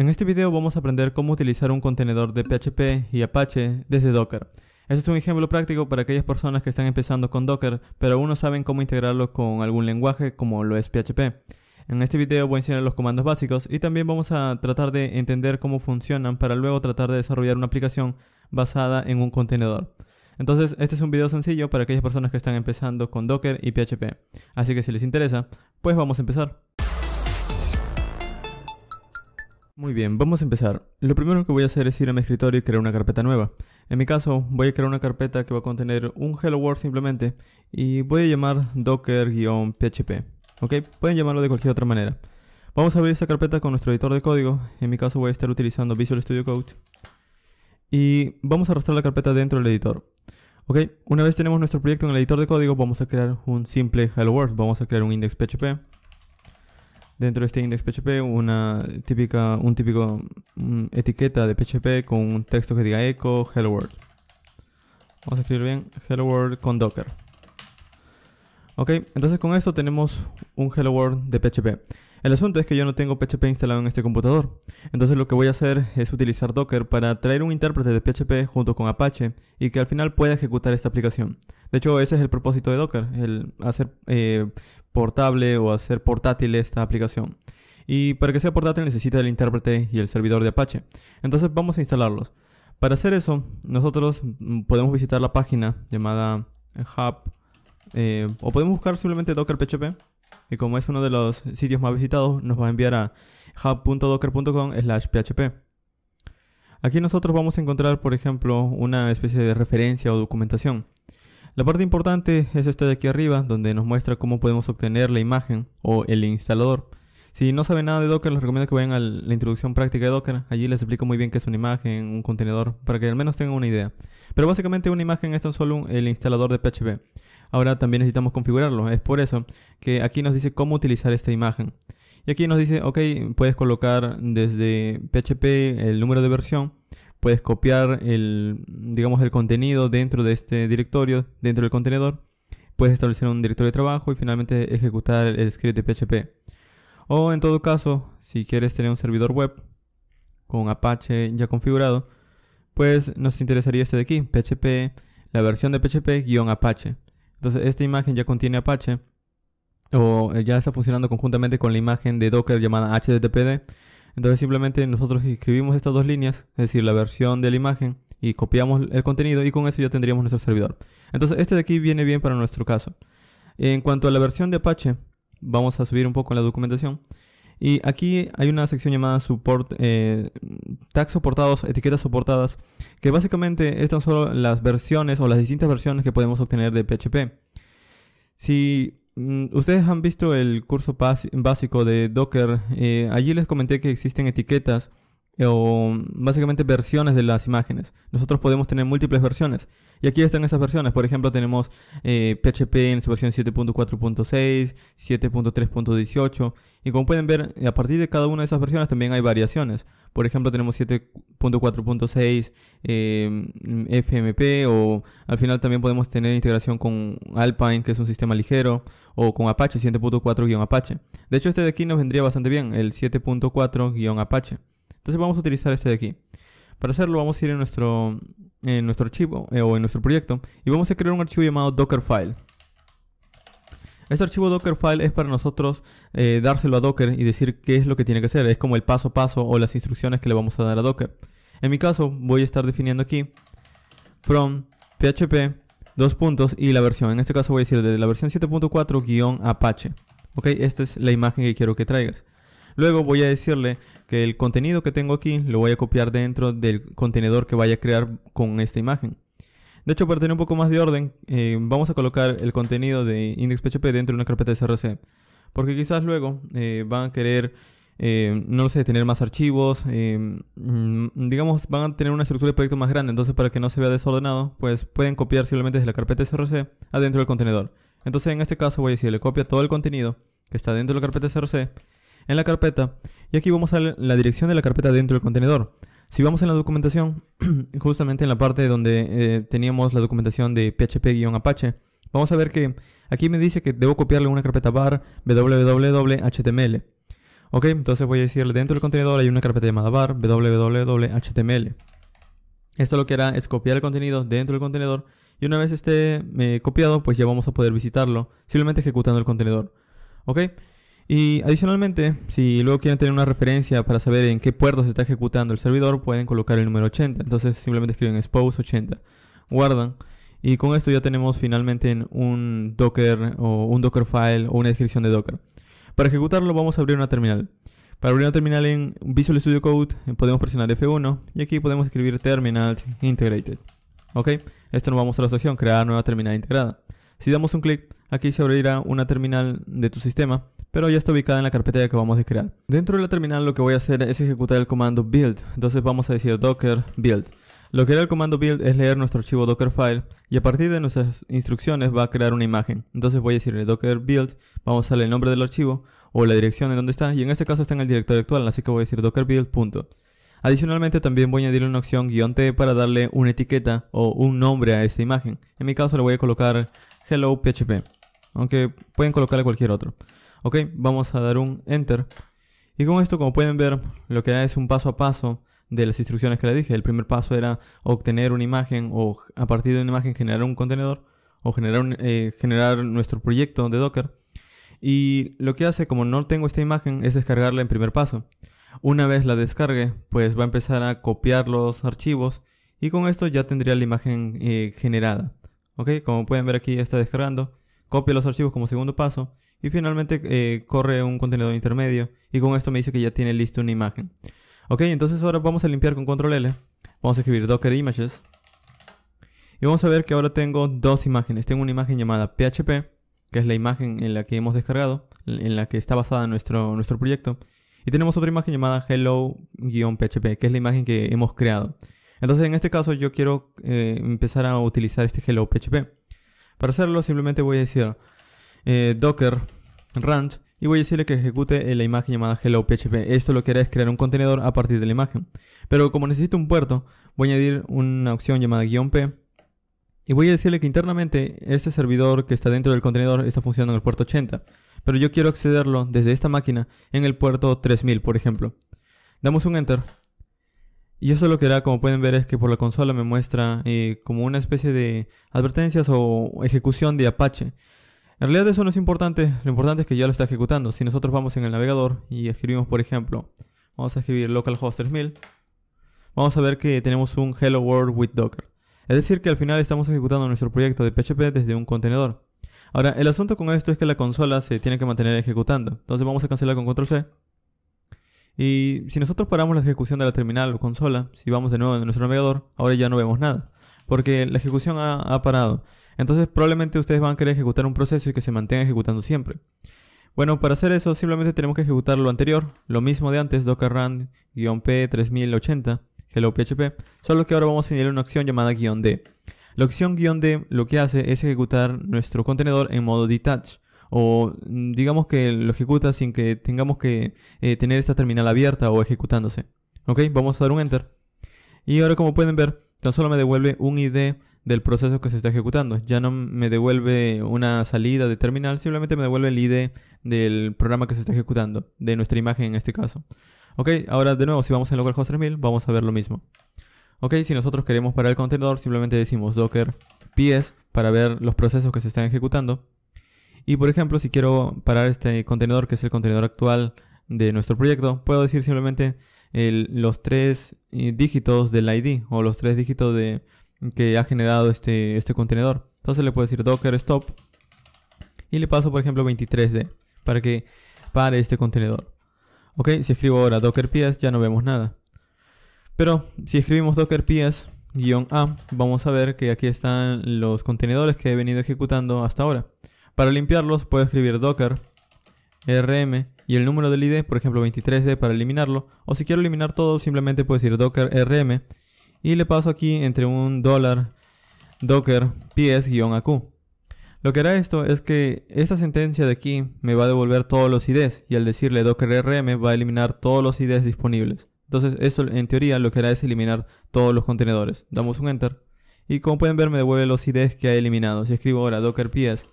En este video vamos a aprender cómo utilizar un contenedor de PHP y Apache desde Docker. Este es un ejemplo práctico para aquellas personas que están empezando con Docker, pero aún no saben cómo integrarlo con algún lenguaje como lo es PHP. En este video voy a enseñar los comandos básicos y también vamos a tratar de entender cómo funcionan para luego tratar de desarrollar una aplicación basada en un contenedor. Entonces, este es un video sencillo para aquellas personas que están empezando con Docker y PHP. Así que si les interesa, pues vamos a empezar. Muy bien, vamos a empezar. Lo primero que voy a hacer es ir a mi escritorio y crear una carpeta nueva. En mi caso, voy a crear una carpeta que va a contener un Hello World simplemente y voy a llamar docker-php. ¿Ok? Pueden llamarlo de cualquier otra manera. Vamos a abrir esta carpeta con nuestro editor de código. En mi caso voy a estar utilizando Visual Studio Code. Y vamos a arrastrar la carpeta dentro del editor. Ok, una vez tenemos nuestro proyecto en el editor de código, vamos a crear un simple Hello World. Vamos a crear un index.php dentro de este index PHP una típica un típico mm, etiqueta de PHP con un texto que diga echo hello world. Vamos a escribir bien hello world con docker. Ok, entonces con esto tenemos un hello world de PHP. El asunto es que yo no tengo PHP instalado en este computador, entonces lo que voy a hacer es utilizar Docker para traer un intérprete de PHP junto con Apache y que al final pueda ejecutar esta aplicación. De hecho, ese es el propósito de Docker, el hacer eh, portable o hacer portátil esta aplicación. Y para que sea portátil necesita el intérprete y el servidor de Apache. Entonces vamos a instalarlos. Para hacer eso, nosotros mm, podemos visitar la página llamada Hub eh, o podemos buscar simplemente Docker PHP y como es uno de los sitios más visitados, nos va a enviar a hub.docker.com slash php. Aquí nosotros vamos a encontrar, por ejemplo, una especie de referencia o documentación. La parte importante es esta de aquí arriba, donde nos muestra cómo podemos obtener la imagen o el instalador. Si no saben nada de Docker, les recomiendo que vayan a la introducción práctica de Docker. Allí les explico muy bien qué es una imagen, un contenedor, para que al menos tengan una idea. Pero básicamente una imagen es tan solo el instalador de PHP ahora también necesitamos configurarlo. Es por eso que aquí nos dice cómo utilizar esta imagen. Y aquí nos dice, ok, puedes colocar desde PHP el número de versión, puedes copiar el, digamos, el contenido dentro de este directorio, dentro del contenedor, puedes establecer un directorio de trabajo y finalmente ejecutar el script de PHP. O en todo caso, si quieres tener un servidor web con Apache ya configurado, pues nos interesaría este de aquí, PHP, la versión de PHP-Apache. Entonces, esta imagen ya contiene Apache o eh, ya está funcionando conjuntamente con la imagen de Docker llamada HTTPD. Entonces, simplemente nosotros escribimos estas dos líneas, es decir, la versión de la imagen y copiamos el contenido y con eso ya tendríamos nuestro servidor. Entonces, este de aquí viene bien para nuestro caso. En cuanto a la versión de Apache, vamos a subir un poco en la documentación. Y aquí hay una sección llamada support, eh, tags soportados, etiquetas soportadas, que básicamente estas son las versiones o las distintas versiones que podemos obtener de PHP. Si mm, ustedes han visto el curso básico de Docker, eh, allí les comenté que existen etiquetas eh, o básicamente versiones de las imágenes. Nosotros podemos tener múltiples versiones. Y aquí están esas versiones. Por ejemplo, tenemos PHP eh, en su versión 7.4.6, 7.3.18. Y como pueden ver, eh, a partir de cada una de esas versiones también hay variaciones. Por ejemplo, tenemos 7.4.6 FMP o al final también podemos tener integración con Alpine, que es un sistema ligero, o con Apache 7.4-Apache. De hecho, este de aquí nos vendría bastante bien, el 7.4-Apache. Entonces vamos a utilizar este de aquí. Para hacerlo vamos a ir en nuestro, en nuestro archivo eh, o en nuestro proyecto y vamos a crear un archivo llamado Dockerfile. Este archivo Dockerfile es para nosotros eh, dárselo a Docker y decir qué es lo que tiene que hacer. Es como el paso a paso o las instrucciones que le vamos a dar a Docker. En mi caso voy a estar definiendo aquí from php dos puntos y la versión. En este caso voy a decir de la versión 7.4 guión Apache. Ok, esta es la imagen que quiero que traigas. Luego voy a decirle que el contenido que tengo aquí lo voy a copiar dentro del contenedor que vaya a crear con esta imagen. De hecho, para tener un poco más de orden, eh, vamos a colocar el contenido de index.php dentro de una carpeta src. Porque quizás luego eh, van a querer, eh, no sé, tener más archivos, mm, digamos, van a tener una estructura de proyecto más grande. Entonces, para que no se vea desordenado, pues pueden copiar simplemente desde la carpeta src adentro del contenedor. Entonces, en este caso voy a decirle copia todo el contenido que está dentro de la carpeta src en la carpeta. Y aquí vamos a la dirección de la carpeta dentro del contenedor. Si vamos en la documentación, justamente en la parte donde eh, teníamos la documentación de PHP-Apache, vamos a ver que aquí me dice que debo copiarle una carpeta bar www.html. Ok, entonces voy a decirle dentro del contenedor hay una carpeta llamada bar www.html. Esto lo que hará es copiar el contenido dentro del contenedor y una vez esté eh, copiado, pues ya vamos a poder visitarlo simplemente ejecutando el contenedor. ¿Ok? Y adicionalmente, si luego quieren tener una referencia para saber en qué puerto se está ejecutando el servidor, pueden colocar el número 80. Entonces simplemente escriben expose 80, guardan. Y con esto ya tenemos finalmente un Docker o un Dockerfile o una descripción de Docker. Para ejecutarlo vamos a abrir una terminal. Para abrir una terminal en Visual Studio Code eh, podemos presionar F1 y aquí podemos escribir Terminal Integrated. ¿Ok? Esto nos va a mostrar la opción, crear nueva terminal integrada. Si damos un clic, aquí se abrirá una terminal de tu sistema, pero ya está ubicada en la carpeta que vamos a crear. Dentro de la terminal lo que voy a hacer es ejecutar el comando build, entonces vamos a decir docker build. Lo que hará el comando build es leer nuestro archivo dockerfile y a partir de nuestras instrucciones va a crear una imagen. Entonces voy a decirle docker build, vamos a darle el nombre del archivo o la dirección en donde está y en este caso está en el directorio actual, así que voy a decir docker build. Punto. Adicionalmente también voy a añadirle una opción guión T para darle una etiqueta o un nombre a esta imagen. En mi caso le voy a colocar hello php. Aunque pueden colocarle cualquier otro. Ok, vamos a dar un enter. Y con esto, como pueden ver, lo que hará es un paso a paso de las instrucciones que le dije. El primer paso era obtener una imagen o a partir de una imagen generar un contenedor o generar, eh, generar nuestro proyecto de Docker. Y lo que hace, como no tengo esta imagen, es descargarla en primer paso. Una vez la descargue, pues va a empezar a copiar los archivos y con esto ya tendría la imagen eh, generada como pueden ver aquí ya está descargando copia los archivos como segundo paso y finalmente eh, corre un contenedor intermedio y con esto me dice que ya tiene lista una imagen ok entonces ahora vamos a limpiar con control L vamos a escribir docker images y vamos a ver que ahora tengo dos imágenes tengo una imagen llamada php que es la imagen en la que hemos descargado en la que está basada nuestro, nuestro proyecto y tenemos otra imagen llamada hello-php que es la imagen que hemos creado entonces en este caso yo quiero eh, empezar a utilizar este hello.php. PHP. Para hacerlo simplemente voy a decir eh, docker run y voy a decirle que ejecute la imagen llamada hello.php. PHP. Esto lo que hará es crear un contenedor a partir de la imagen. Pero como necesito un puerto, voy a añadir una opción llamada guión P y voy a decirle que internamente este servidor que está dentro del contenedor está funcionando en el puerto 80. Pero yo quiero accederlo desde esta máquina en el puerto 3000, por ejemplo. Damos un enter y eso lo que hará, como pueden ver, es que por la consola me muestra eh, como una especie de advertencias o ejecución de Apache. En realidad eso no es importante, lo importante es que ya lo está ejecutando. Si nosotros vamos en el navegador y escribimos, por ejemplo, vamos a escribir localhost 3000, vamos a ver que tenemos un hello world with docker. Es decir, que al final estamos ejecutando nuestro proyecto de PHP desde un contenedor. Ahora, el asunto con esto es que la consola se tiene que mantener ejecutando. Entonces vamos a cancelar con control C y si nosotros paramos la ejecución de la terminal o consola, si vamos de nuevo en nuestro navegador, ahora ya no vemos nada, porque la ejecución ha, parado. Entonces probablemente ustedes van a querer ejecutar un proceso y que se mantenga ejecutando siempre. Bueno, para hacer eso simplemente tenemos que ejecutar lo anterior, lo mismo de antes, docker run-p3080, hello php, solo que ahora vamos a añadir una opción llamada -d. La opción -d lo que hace es ejecutar nuestro contenedor en modo detach o mm, digamos que lo ejecuta sin que tengamos que eh, tener esta terminal abierta o ejecutándose. Ok, vamos a dar un enter. Y ahora como pueden ver, tan solo me devuelve un ID del proceso que se está ejecutando. Ya no me devuelve una salida de terminal, simplemente me devuelve el ID del programa que se está ejecutando, de nuestra imagen en este caso. Ok, ahora de nuevo, si vamos en localhost 3000, vamos a ver lo mismo. Ok, si nosotros queremos parar el contenedor, simplemente decimos docker ps para ver los procesos que se están ejecutando. Y por ejemplo, si quiero parar este contenedor, que es el contenedor actual de nuestro proyecto, puedo decir simplemente los tres eh, dígitos del ID o los tres dígitos de, que ha generado este, este contenedor. Entonces le puedo decir docker stop y le paso por ejemplo 23D para que pare este contenedor. Ok, si escribo ahora docker ps ya no vemos nada. Pero si escribimos docker ps-a vamos a ver que aquí están los contenedores que he venido ejecutando hasta ahora. Para limpiarlos puedo escribir docker rm y el número del id, por ejemplo 23d para eliminarlo, o si quiero eliminar todo simplemente puedo decir docker rm y le paso aquí entre un dólar docker ps-aq. Lo que hará esto es que esta sentencia de aquí me va a devolver todos los IDs y al decirle docker rm va a eliminar todos los IDs disponibles. Entonces eso en teoría lo que hará es eliminar todos los contenedores. Damos un enter y como pueden ver me devuelve los IDs que ha eliminado. Si escribo ahora docker ps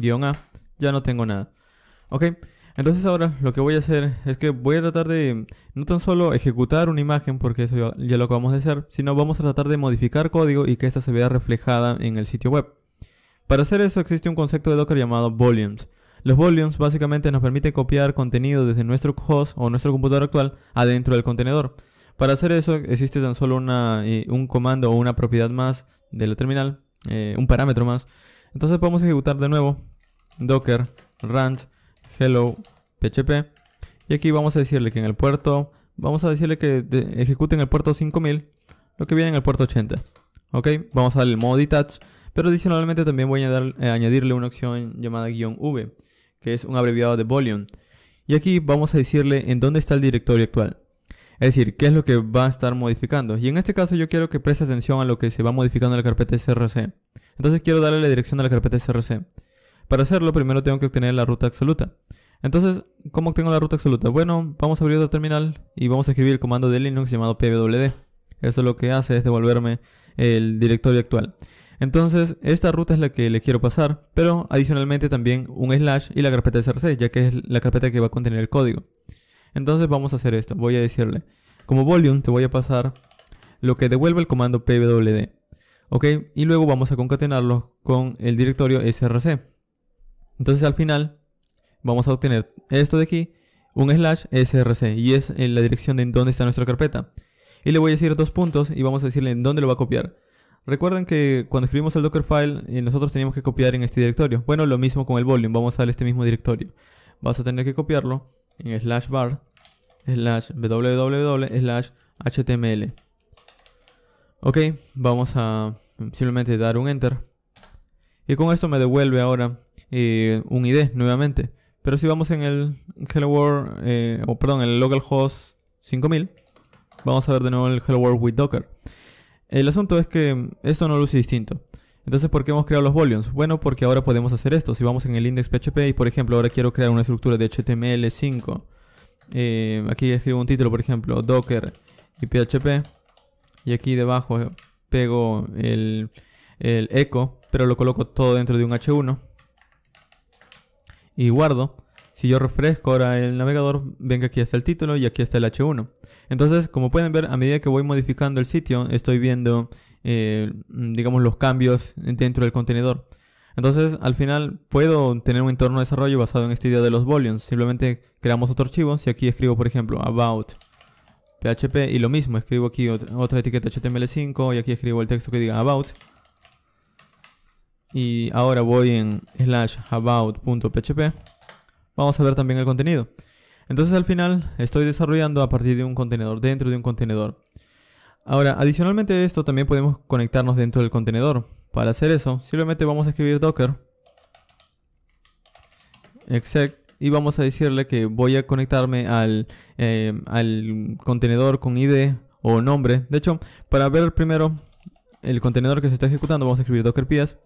guión A, ya no tengo nada. Ok, entonces ahora lo que voy a hacer es que voy a tratar de no tan solo ejecutar una imagen, porque eso ya, lo acabamos de hacer, sino vamos a tratar de modificar código y que esta se vea reflejada en el sitio web. Para hacer eso existe un concepto de Docker llamado volumes. Los volumes básicamente nos permiten copiar contenido desde nuestro host o nuestro computador actual adentro del contenedor. Para hacer eso existe tan solo eh, un comando o una propiedad más de la terminal, eh, un parámetro más. Entonces podemos ejecutar de nuevo docker run hello php y aquí vamos a decirle que en el puerto vamos a decirle que ejecute ejecuten el puerto 5000 lo que viene en el puerto 80 ok vamos a el modo detach pero adicionalmente también voy a eh, añadirle una opción llamada guión v que es un abreviado de volume y aquí vamos a decirle en dónde está el directorio actual es decir, qué es lo que va a estar modificando. Y en este caso yo quiero que preste atención a lo que se va modificando en la carpeta src. Entonces quiero darle la dirección de la carpeta src. Para hacerlo, primero tengo que obtener la ruta absoluta. Entonces, ¿cómo obtengo la ruta absoluta? Bueno, vamos a abrir otro terminal y vamos a escribir el comando de Linux llamado pwd. Eso lo que hace es devolverme el directorio actual. Entonces, esta ruta es la que le quiero pasar, pero adicionalmente también un slash y la carpeta src, ya que es la carpeta que va a contener el código. Entonces vamos a hacer esto, voy a decirle, como volume te voy a pasar lo que devuelve el comando pwd, ¿ok? Y luego vamos a concatenarlo con el directorio src. Entonces al final vamos a obtener esto de aquí, un slash src y es en eh, la dirección de en donde está nuestra carpeta. Y le voy a decir dos puntos y vamos a decirle en dónde lo va a copiar. Recuerden que cuando escribimos el Dockerfile eh, nosotros teníamos que copiar en este directorio. Bueno, lo mismo con el volume, vamos a darle este mismo directorio. Vas a tener que copiarlo en slash bar slash www slash html. Ok, vamos a simplemente dar un enter. Y con esto me devuelve ahora eh, un ID nuevamente. Pero si vamos en el Hello World, eh, o perdón, el localhost 5000, vamos a ver de nuevo el Hello World with Docker. El asunto es que esto no luce distinto. Entonces, ¿por qué hemos creado los volumes? Bueno, porque ahora podemos hacer esto. Si vamos en el index PHP y, por ejemplo, ahora quiero crear una estructura de HTML5. Eh, aquí escribo un título, por ejemplo, Docker y PHP. Y aquí debajo pego el, el echo, pero lo coloco todo dentro de un H1 y guardo, si yo refresco ahora el navegador, ven que aquí está el título y aquí está el H1. Entonces, como pueden ver, a medida que voy modificando el sitio, estoy viendo, eh, digamos, los cambios dentro del contenedor. Entonces, al final, puedo tener un entorno de desarrollo basado en este idea de los volumes. Simplemente creamos otro archivo. Si aquí escribo, por ejemplo, about PHP y lo mismo, escribo aquí otra etiqueta HTML5 y aquí escribo el texto que diga about y ahora voy en slash about.php, vamos a ver también el contenido. Entonces al final estoy desarrollando a partir de un contenedor, dentro de un contenedor. Ahora, adicionalmente a esto también podemos conectarnos dentro del contenedor. Para hacer eso, simplemente vamos a escribir docker exec y vamos a decirle que voy a conectarme al, eh, al contenedor con id o nombre. De hecho, para ver primero el contenedor que se está ejecutando, vamos a escribir docker ps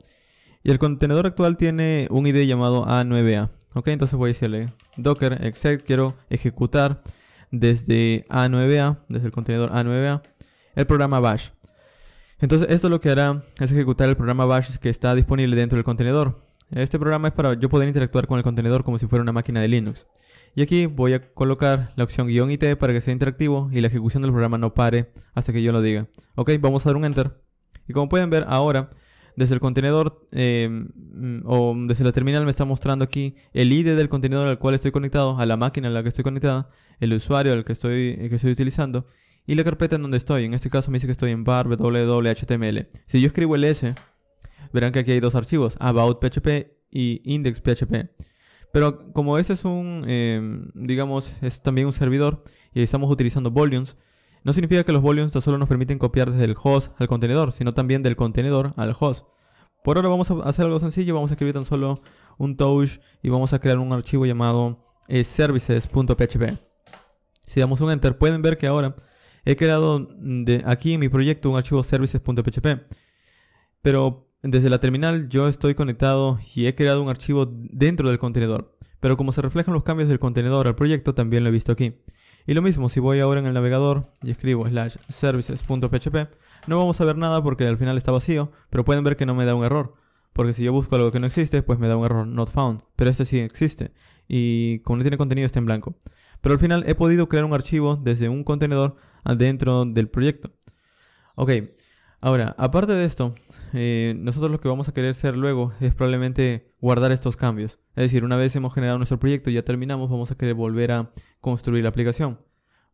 y el contenedor actual tiene un ID llamado A9A. Ok, entonces voy a decirle docker exec quiero ejecutar desde A9A, desde el contenedor A9A, el programa bash. Entonces esto lo que hará es ejecutar el programa bash que está disponible dentro del contenedor. Este programa es para yo poder interactuar con el contenedor como si fuera una máquina de Linux. Y aquí voy a colocar la opción guión IT para que sea interactivo y la ejecución del programa no pare hasta que yo lo diga. Ok, vamos a dar un enter. Y como pueden ver ahora desde el contenedor eh, mm, o desde la terminal me está mostrando aquí el ID del contenedor al cual estoy conectado, a la máquina a la que estoy conectada, el usuario al que estoy, eh, que estoy utilizando y la carpeta en donde estoy. En este caso me dice que estoy en bar www.html. Si yo escribo el S, verán que aquí hay dos archivos, about.php y index.php. Pero como este es un, eh, digamos, es también un servidor y estamos utilizando volumes, no significa que los volumes tan solo nos permiten copiar desde el host al contenedor, sino también del contenedor al host. Por ahora vamos a hacer algo sencillo, vamos a escribir tan solo un touch y vamos a crear un archivo llamado eh, services.php. Si damos un enter pueden ver que ahora he creado de aquí en mi proyecto un archivo services.php. Pero desde la terminal yo estoy conectado y he creado un archivo dentro del contenedor. Pero como se reflejan los cambios del contenedor al proyecto también lo he visto aquí. Y lo mismo, si voy ahora en el navegador y escribo slash services.php, no vamos a ver nada porque al final está vacío, pero pueden ver que no me da un error. Porque si yo busco algo que no existe, pues me da un error not found. Pero este sí existe. Y como no tiene contenido, está en blanco. Pero al final he podido crear un archivo desde un contenedor adentro del proyecto. Ok, Ahora, aparte de esto, eh, nosotros lo que vamos a querer hacer luego es probablemente guardar estos cambios. Es decir, una vez hemos generado nuestro proyecto y ya terminamos, vamos a querer volver a construir la aplicación.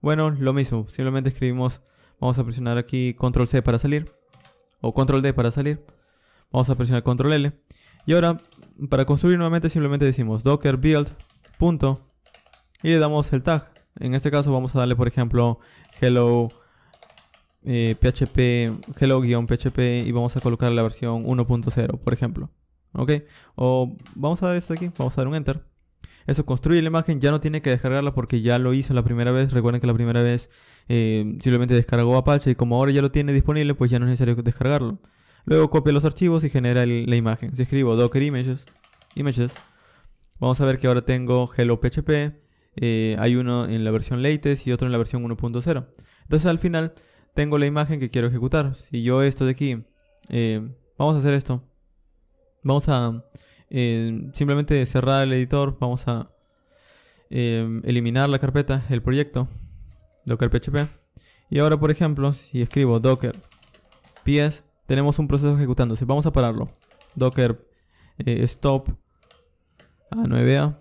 Bueno, lo mismo, simplemente escribimos, vamos a presionar aquí control C para salir o control D para salir. Vamos a presionar control L. Y ahora, para construir nuevamente, simplemente decimos docker build punto y le damos el tag. En este caso vamos a darle, por ejemplo, hello eh, PHP, hello-php y vamos a colocar la versión 1.0, por ejemplo. ¿Ok? O vamos a dar esto aquí, vamos a dar un enter. Eso construye la imagen, ya no tiene que descargarla porque ya lo hizo la primera vez. Recuerden que la primera vez eh, simplemente descargó Apache y como ahora ya lo tiene disponible, pues ya no es necesario descargarlo. Luego copia los archivos y genera la imagen. Si escribo docker images, images, vamos a ver que ahora tengo hello PHP, eh, hay uno en la versión latest y otro en la versión 1.0. Entonces al final tengo la imagen que quiero ejecutar. Si yo esto de aquí, eh, vamos a hacer esto. Vamos a eh, simplemente cerrar el editor, vamos a eh, eliminar la carpeta, el proyecto, docker php. Y ahora, por ejemplo, si escribo docker ps, tenemos un proceso ejecutándose. Vamos a pararlo. Docker stop a 9a.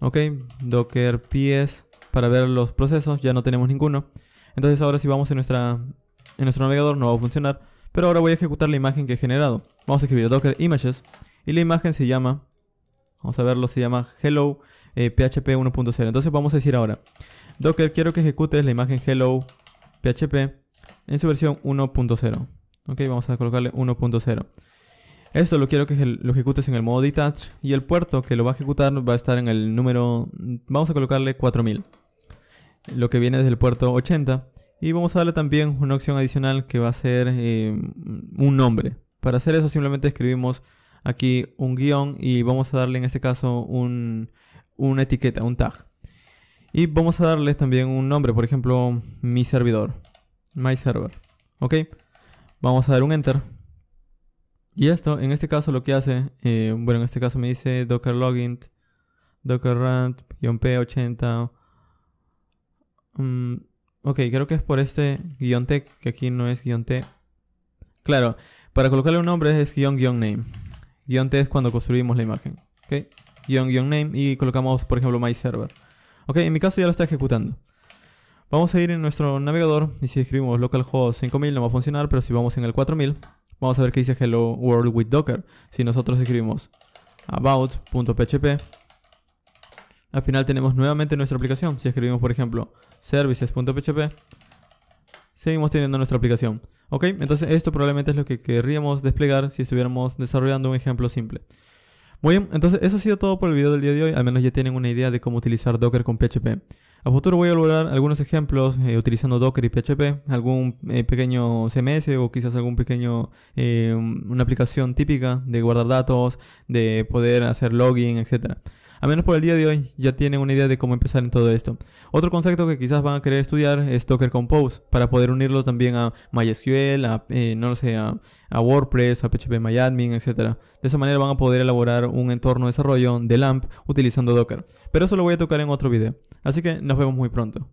Ok, docker ps para ver los procesos, ya no tenemos ninguno. Entonces ahora si vamos en, nuestro navegador no va a funcionar. Pero ahora voy a ejecutar la imagen que he generado. Vamos a escribir docker images. Y la imagen se llama, vamos a verlo, se llama hello php eh, 1.0. Entonces vamos a decir ahora, docker quiero que ejecutes la imagen hello php en su versión 1.0. Ok, vamos a colocarle 1.0. Esto lo quiero que lo ejecutes en el modo detach y el puerto que lo va a ejecutar va a estar en el número, vamos a colocarle 4000 lo que viene desde el puerto 80. Y vamos a darle también una opción adicional que va a ser eh, un nombre. Para hacer eso simplemente escribimos aquí un guión y vamos a darle en este caso un, una etiqueta, un tag. Y vamos a darle también un nombre, por ejemplo, mi servidor, my server. Ok, vamos a dar un enter. Y esto, en este caso lo que hace, eh, bueno, en este caso me dice docker login, docker run, p80, Mm, ok, creo que es por este guión T, que aquí no es guión T. Claro, para colocarle un nombre es guion guion name. guion T es cuando construimos la imagen. Ok, guion name y colocamos, por ejemplo, my server. Ok, en mi caso ya lo está ejecutando. Vamos a ir en nuestro navegador y si escribimos localhost 5000 no va a funcionar, pero si vamos en el 4000, vamos a ver que dice hello world with docker. Si nosotros escribimos about.php al final tenemos nuevamente nuestra aplicación. Si escribimos, por ejemplo, services.php, seguimos teniendo nuestra aplicación. ¿Ok? Entonces esto probablemente es lo que querríamos desplegar si estuviéramos desarrollando un ejemplo simple. Muy bien, entonces eso ha sido todo por el video del día de hoy, al menos ya tienen una idea de cómo utilizar Docker con PHP. A futuro voy a lograr algunos ejemplos eh, utilizando Docker y PHP, algún eh, pequeño CMS o quizás algún pequeño, eh, una aplicación típica de guardar datos, de poder hacer login, etcétera. A menos por el día de hoy ya tienen una idea de cómo empezar en todo esto. Otro concepto que quizás van a querer estudiar es Docker Compose para poder unirlos también a MySQL, a, eh, no a, a, WordPress, a PHP MyAdmin, etc. De esa manera van a poder elaborar un entorno de desarrollo de LAMP utilizando Docker. Pero eso lo voy a tocar en otro video. Así que nos vemos muy pronto.